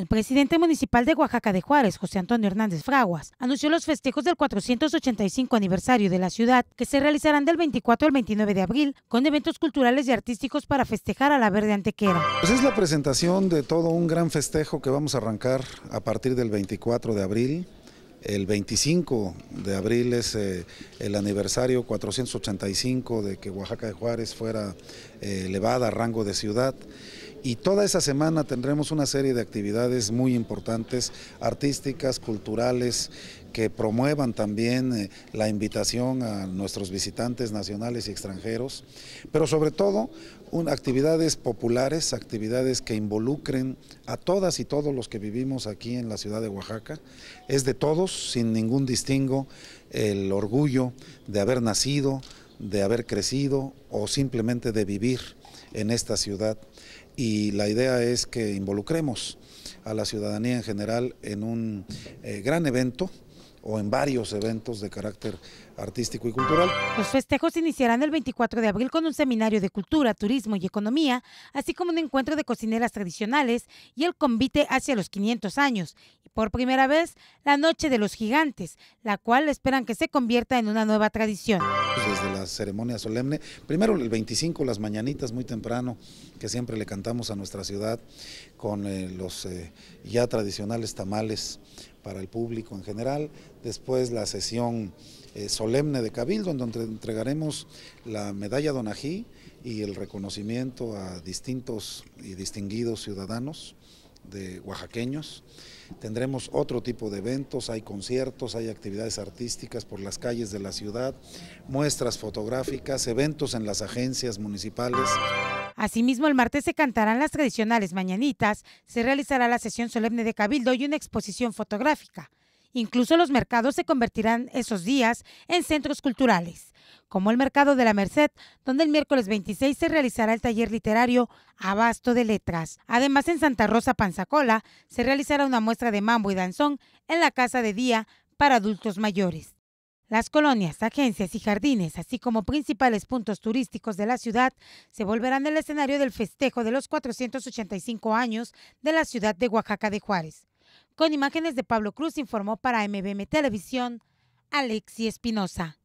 El presidente municipal de Oaxaca de Juárez, José Antonio Hernández Fraguas, anunció los festejos del 485 aniversario de la ciudad que se realizarán del 24 al 29 de abril con eventos culturales y artísticos para festejar a la Verde Antequera. Pues es la presentación de todo un gran festejo que vamos a arrancar a partir del 24 de abril. El 25 de abril es eh, el aniversario 485 de que Oaxaca de Juárez fuera eh, elevada a rango de ciudad y toda esa semana tendremos una serie de actividades muy importantes, artísticas, culturales, que promuevan también eh, la invitación a nuestros visitantes nacionales y extranjeros, pero sobre todo actividades populares, actividades que involucren a todas y todos los que vivimos aquí en la ciudad de Oaxaca. Es de todos, sin ningún distingo, el orgullo de haber nacido, de haber crecido o simplemente de vivir en esta ciudad y la idea es que involucremos a la ciudadanía en general en un eh, gran evento o en varios eventos de carácter artístico y cultural. Los festejos iniciarán el 24 de abril con un seminario de cultura, turismo y economía, así como un encuentro de cocineras tradicionales y el convite hacia los 500 años, por primera vez la Noche de los Gigantes, la cual esperan que se convierta en una nueva tradición. Pues, desde la ceremonia solemne, primero el 25, las mañanitas muy temprano, que siempre le cantamos a nuestra ciudad con eh, los eh, ya tradicionales tamales para el público en general, después la sesión eh, solemne de Cabildo, donde entregaremos la medalla Donají y el reconocimiento a distintos y distinguidos ciudadanos de oaxaqueños. Tendremos otro tipo de eventos, hay conciertos, hay actividades artísticas por las calles de la ciudad, muestras fotográficas, eventos en las agencias municipales. Asimismo, el martes se cantarán las tradicionales mañanitas, se realizará la sesión solemne de Cabildo y una exposición fotográfica. Incluso los mercados se convertirán esos días en centros culturales, como el Mercado de la Merced, donde el miércoles 26 se realizará el taller literario Abasto de Letras. Además, en Santa Rosa Panzacola se realizará una muestra de mambo y danzón en la Casa de Día para adultos mayores. Las colonias, agencias y jardines, así como principales puntos turísticos de la ciudad, se volverán el escenario del festejo de los 485 años de la ciudad de Oaxaca de Juárez. Con imágenes de Pablo Cruz informó para MBM Televisión Alexi Espinosa.